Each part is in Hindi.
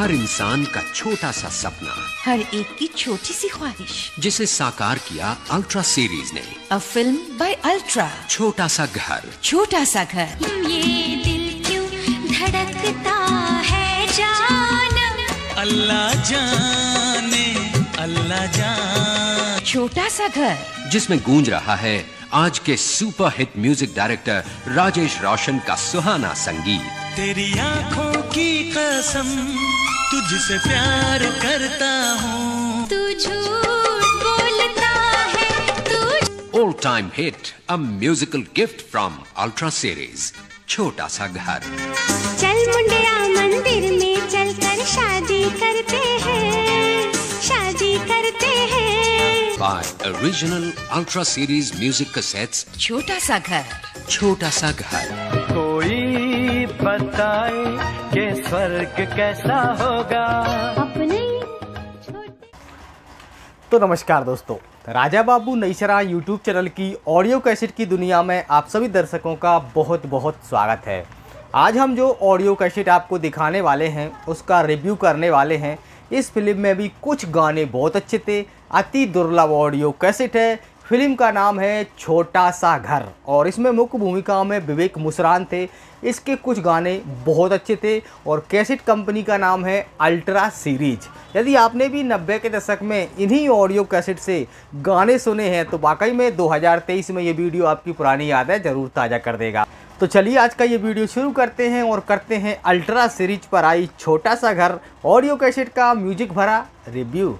हर इंसान का छोटा सा सपना हर एक की छोटी सी ख्वाहिश जिसे साकार किया अल्ट्रा सीरीज ने अ फिल्म बाय अल्ट्रा छोटा सा घर छोटा सा घर ये दिल क्यों धड़कता है जानम अल्लाह जाने अल्लाह जाने छोटा सा घर जिसमें गूंज रहा है आज के super hit music director Rajesh Roshan का सुहाना संगीत तेरी आंखों की कसम तुझसे प्यार करता हूँ तू झूठ बोलता है तू all time hit a musical gift from Ultra series छोटा सा घर चल मुंडिया मंदिर में चलकर शादी करते हैं शादी करते हैं by original ultra series music cassettes छोटा सा घर छोटा सा घर कोई बताए स्वर्ग कैसा होगा अपने तो नमस्कार दोस्तों राजा बाबू नईसरा यूट्यूब चैनल की ऑडियो कैसेट की दुनिया में आप सभी दर्शकों का बहुत बहुत स्वागत है आज हम जो ऑडियो कैसेट आपको दिखाने वाले हैं उसका रिव्यू करने वाले हैं इस फिल्म में भी कुछ गाने बहुत अच्छे थे अति दुर्लभ ऑडियो कैसेट है फिल्म का नाम है छोटा सा घर और इसमें मुख्य भूमिका में विवेक मुसरान थे इसके कुछ गाने बहुत अच्छे थे और कैसेट कंपनी का नाम है अल्ट्रा सीरीज यदि आपने भी नब्बे के दशक में इन्हीं ऑडियो कैसेट से गाने सुने हैं तो वाकई में 2023 में ये वीडियो आपकी पुरानी याद है ज़रूर ताज़ा कर देगा तो चलिए आज का ये वीडियो शुरू करते हैं और करते हैं अल्ट्रा सीरीज पर आई छोटा सा घर ऑडियो कैसेट का म्यूजिक भरा रिव्यू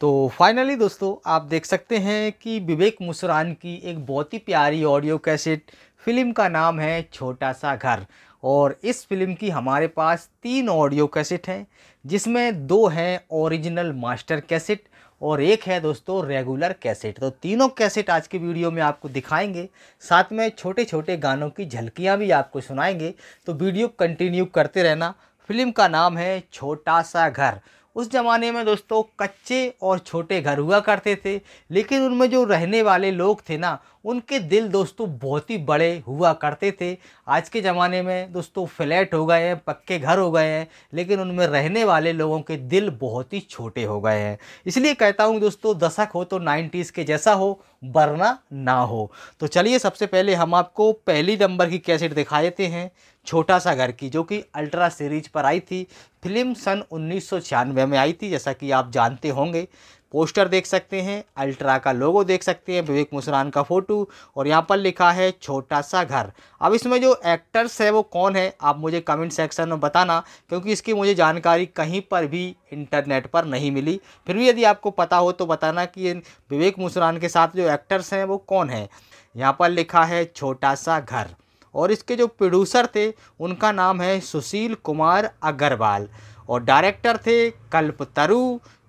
तो फाइनली दोस्तों आप देख सकते हैं कि विवेक मुसरान की एक बहुत ही प्यारी ऑडियो कैसेट फिल्म का नाम है छोटा सा घर और इस फिल्म की हमारे पास तीन ऑडियो कैसेट हैं जिसमें दो हैं ओरिजिनल मास्टर कैसेट और एक है दोस्तों रेगुलर कैसेट तो तीनों कैसेट आज के वीडियो में आपको दिखाएंगे साथ में छोटे छोटे गानों की झलकियाँ भी आपको सुनाएंगे तो वीडियो कंटिन्यू करते रहना फिल्म का नाम है छोटा सा घर उस ज़माने में दोस्तों कच्चे और छोटे घर हुआ करते थे लेकिन उनमें जो रहने वाले लोग थे ना उनके दिल दोस्तों बहुत ही बड़े हुआ करते थे आज के ज़माने में दोस्तों फ्लैट हो गए हैं पक्के घर हो गए हैं लेकिन उनमें रहने वाले लोगों के दिल बहुत ही छोटे हो गए हैं इसलिए कहता हूँ दोस्तों दशक हो तो नाइन्टीज़ के जैसा हो वरना ना हो तो चलिए सबसे पहले हम आपको पहली नंबर की कैसेट दिखा देते हैं छोटा सा घर की जो कि अल्ट्रा सीरीज पर आई थी फिल्म सन उन्नीस में आई थी जैसा कि आप जानते होंगे पोस्टर देख सकते हैं अल्ट्रा का लोगो देख सकते हैं विवेक मुसरान का फ़ोटो और यहाँ पर लिखा है छोटा सा घर अब इसमें जो एक्टर्स है वो कौन है आप मुझे कमेंट सेक्शन में बताना क्योंकि इसकी मुझे जानकारी कहीं पर भी इंटरनेट पर नहीं मिली फिर भी यदि आपको पता हो तो बताना कि विवेक मुसरान के साथ जो एक्टर्स हैं वो कौन है यहाँ पर लिखा है छोटा सा घर और इसके जो प्रोड्यूसर थे उनका नाम है सुशील कुमार अग्रवाल और डायरेक्टर थे कल्पतरु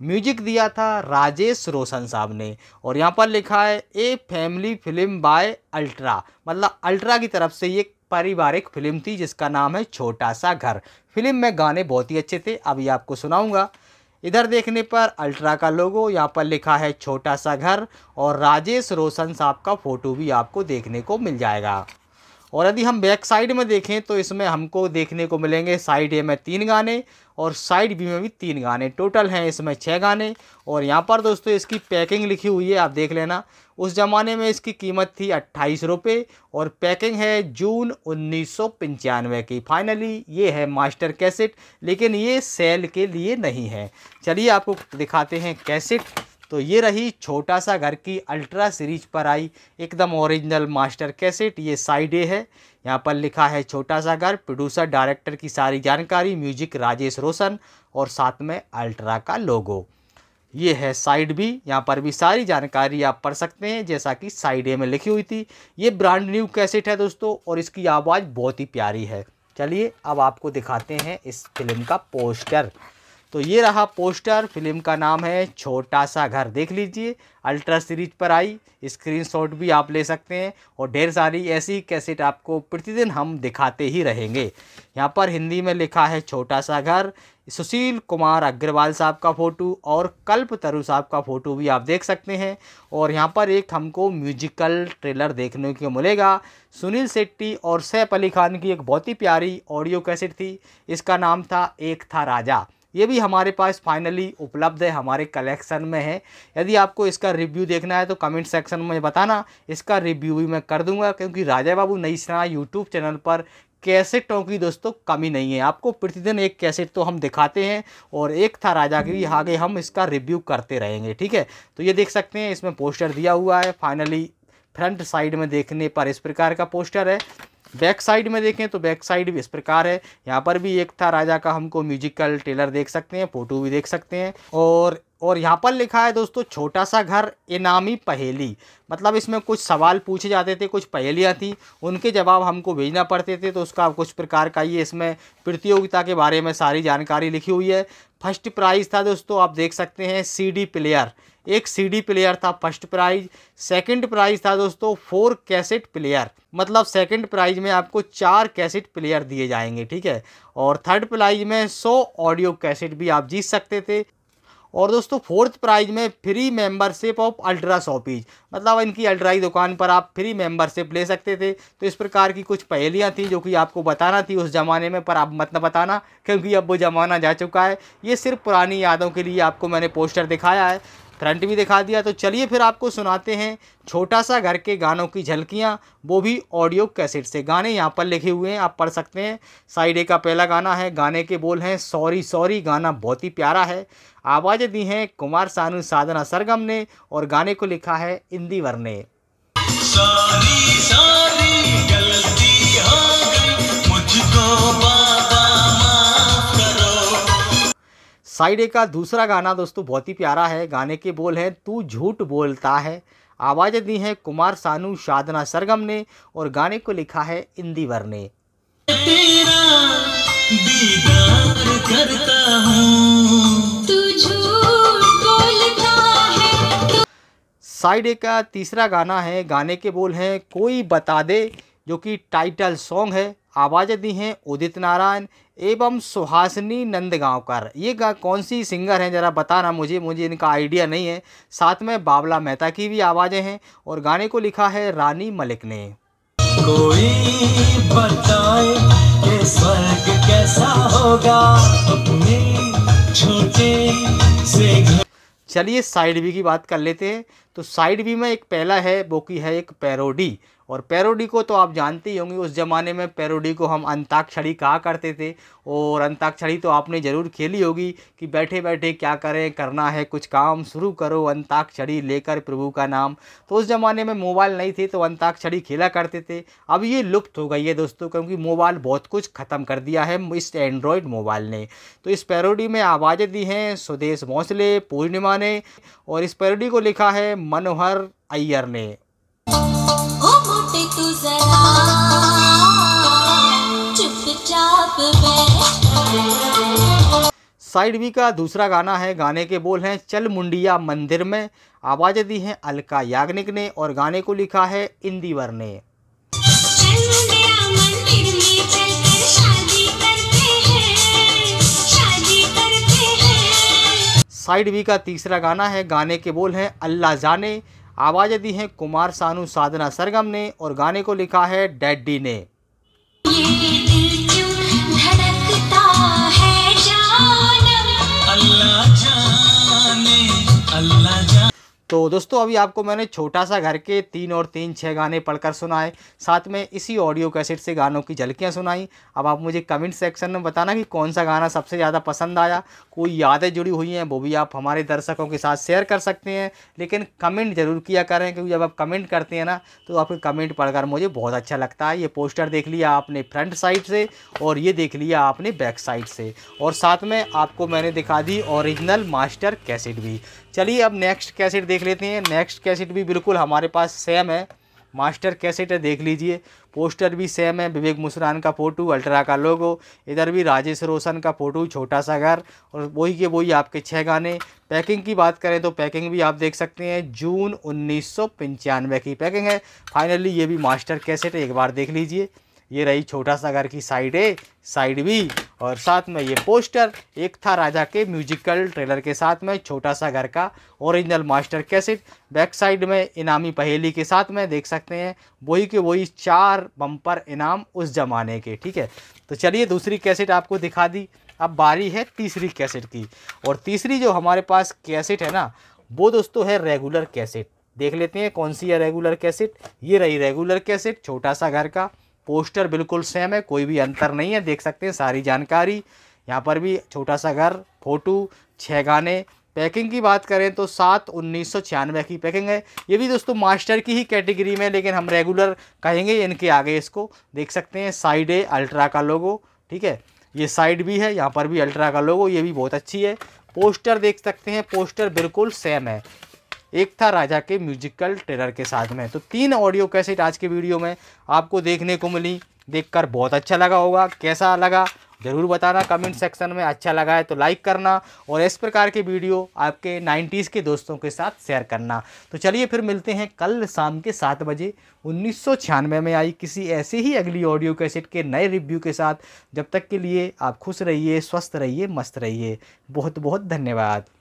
म्यूजिक दिया था राजेश रोशन साहब ने और यहाँ पर लिखा है a family film by Ultra मतलब अल्ट्रा की तरफ से ये पारिवारिक फिल्म थी जिसका नाम है छोटा सा घर फिल्म में गाने बहुत ही अच्छे थे अभी आपको सुनाऊंगा इधर देखने पर अल्ट्रा का लोगो यहाँ पर लिखा है छोटा सा घर और राजेश रोशन साहब का फ़ोटो भी आपको देखने को मिल जाएगा और यदि हम बैक साइड में देखें तो इसमें हमको देखने को मिलेंगे साइड ए में तीन गाने और साइड बी में भी तीन गाने टोटल हैं इसमें छः गाने और यहाँ पर दोस्तों इसकी पैकिंग लिखी हुई है आप देख लेना उस ज़माने में इसकी कीमत थी अट्ठाईस रुपये और पैकिंग है जून उन्नीस की फाइनली ये है मास्टर कैसेट लेकिन ये सेल के लिए नहीं है चलिए आपको दिखाते हैं कैसेट तो ये रही छोटा सा घर की अल्ट्रा सीरीज पर आई एकदम ओरिजिनल मास्टर कैसेट ये साइड ए है यहाँ पर लिखा है छोटा सा घर प्रोड्यूसर डायरेक्टर की सारी जानकारी म्यूजिक राजेश रोशन और साथ में अल्ट्रा का लोगो ये है साइड बी यहाँ पर भी सारी जानकारी आप पढ़ सकते हैं जैसा कि साइड ए में लिखी हुई थी ये ब्रांड न्यू कैसेट है दोस्तों और इसकी आवाज़ बहुत ही प्यारी है चलिए अब आपको दिखाते हैं इस फिल्म का पोस्टर तो ये रहा पोस्टर फिल्म का नाम है छोटा सा घर देख लीजिए अल्ट्रा सीरीज पर आई स्क्रीनशॉट भी आप ले सकते हैं और ढेर सारी ऐसी कैसेट आपको प्रतिदिन हम दिखाते ही रहेंगे यहाँ पर हिंदी में लिखा है छोटा सा घर सुशील कुमार अग्रवाल साहब का फ़ोटो और कल्प तरु साहब का फ़ोटो भी आप देख सकते हैं और यहाँ पर एक हमको म्यूजिकल ट्रेलर देखने को मिलेगा सुनील शेट्टी और सैफ अली खान की एक बहुत ही प्यारी ऑडियो कैसेट थी इसका नाम था एक था राजा ये भी हमारे पास फाइनली उपलब्ध है हमारे कलेक्शन में है यदि आपको इसका रिव्यू देखना है तो कमेंट सेक्शन में बताना इसका रिव्यू भी मैं कर दूंगा क्योंकि राजा बाबू नई सेना यूट्यूब चैनल पर कैसेटों की दोस्तों कमी नहीं है आपको प्रतिदिन एक कैसेट तो हम दिखाते हैं और एक था राजा की आगे हम इसका रिव्यू करते रहेंगे ठीक है तो ये देख सकते हैं इसमें पोस्टर दिया हुआ है फाइनली फ्रंट साइड में देखने पर इस प्रकार का पोस्टर है बैक साइड में देखें तो बैक साइड भी इस प्रकार है यहाँ पर भी एक था राजा का हमको म्यूजिकल टेलर देख सकते हैं फोटो भी देख सकते हैं और और यहाँ पर लिखा है दोस्तों छोटा सा घर इनामी पहेली मतलब इसमें कुछ सवाल पूछे जाते थे कुछ पहेलियाँ थी उनके जवाब हमको भेजना पड़ते थे तो उसका कुछ प्रकार का ये इसमें प्रतियोगिता के बारे में सारी जानकारी लिखी हुई है फर्स्ट प्राइज़ था दोस्तों आप देख सकते हैं सी प्लेयर एक सीडी प्लेयर था फर्स्ट प्राइज सेकंड प्राइज था दोस्तों फोर कैसेट प्लेयर मतलब सेकंड प्राइज में आपको चार कैसेट प्लेयर दिए जाएंगे ठीक है और थर्ड प्राइज में सौ ऑडियो कैसेट भी आप जीत सकते थे और दोस्तों फोर्थ प्राइज में free membership of Ultra shoppies मतलब इनकी अल्ट्राई दुकान पर आप फ्री मेंबरशिप ले सकते थे तो इस प्रकार की कुछ पहेलियाँ थी जो कि आपको बताना थी उस ज़माने में पर आप मत न बताना क्योंकि अब वो ज़माना जा चुका है ये सिर्फ पुरानी यादों के लिए आपको मैंने पोस्टर दिखाया है करंट भी दिखा दिया तो चलिए फिर आपको सुनाते हैं छोटा सा घर के गानों की झलकियाँ वो भी ऑडियो कैसेट से गाने यहाँ पर लिखे हुए हैं आप पढ़ सकते हैं साइड ए का पहला गाना है गाने के बोल हैं सॉरी सॉरी गाना बहुत ही प्यारा है आवाज़ें दी हैं कुमार सानू साधना सरगम ने और गाने को लिखा है वर ने सारी, सारी, साइडे का दूसरा गाना दोस्तों बहुत ही प्यारा है गाने के बोल हैं तू झूठ बोलता है आवाज़ें दी हैं कुमार सानू साधना सरगम ने और गाने को लिखा है इंदिवर ने साइड ए का तीसरा गाना है गाने के बोल हैं कोई बता दे जो कि टाइटल सॉन्ग है आवाज़ें दी हैं उदित नारायण एवं सुहासिनी नंदगांवकर ये कौन सी सिंगर हैं ज़रा बताना मुझे मुझे इनका आइडिया नहीं है साथ में बाबला मेहता की भी आवाज़ें हैं और गाने को लिखा है रानी मलिक ने कोई बताए ये स्वर्ग कैसा होगा अपने से चलिए साइड बी की बात कर लेते हैं तो साइड बी में एक पहला है वो की है एक पैरोडी और पैरोडी को तो आप जानते ही होंगे उस ज़माने में पैरोडी को हम अंताक्षरी कहा करते थे और अंताक्षरी तो आपने ज़रूर खेली होगी कि बैठे बैठे क्या करें करना है कुछ काम शुरू करो अंताक्षरी लेकर प्रभु का नाम तो उस ज़माने में मोबाइल नहीं थे तो अंताक्षरी खेला करते थे अब ये लुप्त हो गई है दोस्तों क्योंकि मोबाइल बहुत कुछ ख़त्म कर दिया है इस एंड्रॉयड मोबाइल ने तो इस पैरोडी में आवाज़ें दी हैं स्वदेश भोंसले पूर्णिमा ने और इस पैरोडी को लिखा है मनोहर अय्यर ने साइड बी का दूसरा गाना है गाने के बोल हैं चल मुंडिया मंदिर में आवाज़ें दी है अलका याग्निक ने और गाने को लिखा है इंदिवर ने साइड बी का तीसरा गाना है गाने के बोल हैं अल्लाह जाने आवाज़ें दी हैं कुमार सानू साधना सरगम ने और गाने को लिखा है डैडी ने अल्लाह जाने अल्लाह तो दोस्तों अभी आपको मैंने छोटा सा घर के तीन और तीन छः गाने पढ़कर सुनाए साथ में इसी ऑडियो कैसेट से गानों की झलकियाँ सुनाई अब आप मुझे कमेंट सेक्शन में बताना कि कौन सा गाना सबसे ज़्यादा पसंद आया कोई यादें जुड़ी हुई हैं वो भी आप हमारे दर्शकों के साथ शेयर कर सकते हैं लेकिन कमेंट ज़रूर किया करें क्योंकि जब आप कमेंट करते हैं ना तो आपके कमेंट पढ़कर मुझे बहुत अच्छा लगता है ये पोस्टर देख लिया आपने फ्रंट साइड से और ये देख लिया आपने बैक साइड से और साथ में आपको मैंने दिखा दी ओरिजिनल मास्टर कैसेट भी चलिए अब नेक्स्ट कैसेट देख लेते हैं नेक्स्ट कैसेट भी बिल्कुल हमारे पास सेम है मास्टर कैसेट है देख लीजिए पोस्टर भी सेम है विवेक मुसरान का फ़ोटो अल्ट्रा का लोगो इधर भी राजेश रोशन का फ़ोटो छोटा सा घर और वही के वही आपके छः गाने पैकिंग की बात करें तो पैकिंग भी आप देख सकते हैं जून उन्नीस की पैकिंग है फाइनली ये भी मास्टर कैसेट है एक बार देख लीजिए ये रही छोटा सा घर की साइड ए साइड बी और साथ में ये पोस्टर एक था राजा के म्यूजिकल ट्रेलर के साथ में छोटा सा घर का original master cassette back side में इनामी पहेली के साथ में देख सकते हैं वही के वही चार बम्पर इनाम उस ज़माने के ठीक है तो चलिए दूसरी कैसेट आपको दिखा दी अब बारी है तीसरी कैसेट की और तीसरी जो हमारे पास कैसेट है ना वो दोस्तों है रेगुलर कैसेट देख लेते हैं कौन सी है रेगुलर कैसेट ये रही रेगुलर कैसेट छोटा सा घर का पोस्टर बिल्कुल सेम है कोई भी अंतर नहीं है देख सकते हैं सारी जानकारी यहाँ पर भी छोटा सा घर फोटो छः गाने पैकिंग की बात करें तो सात उन्नीस सौ छियानवे की पैकिंग है ये भी दोस्तों मास्टर की ही कैटेगरी में लेकिन हम रेगुलर कहेंगे इनके आगे इसको देख सकते हैं साइड है अल्ट्रा का लोगो ठीक है ये साइड भी है यहाँ पर भी अल्ट्रा का लोगो ये भी बहुत अच्छी है पोस्टर देख सकते हैं पोस्टर बिल्कुल सेम है एक था राजा के म्यूजिकल ट्रेलर के साथ में तो तीन ऑडियो कैसेट आज के वीडियो में आपको देखने को मिली देखकर बहुत अच्छा लगा होगा कैसा लगा ज़रूर बताना कमेंट सेक्शन में अच्छा लगा है तो लाइक करना और इस प्रकार के वीडियो आपके 90s के दोस्तों के साथ शेयर करना तो चलिए फिर मिलते हैं कल शाम के सात बजे उन्नीस में आई किसी ऐसे ही अगली ऑडियो कैसेट के नए रिव्यू के साथ जब तक के लिए आप खुश रहिए स्वस्थ रहिए मस्त रहिए बहुत बहुत धन्यवाद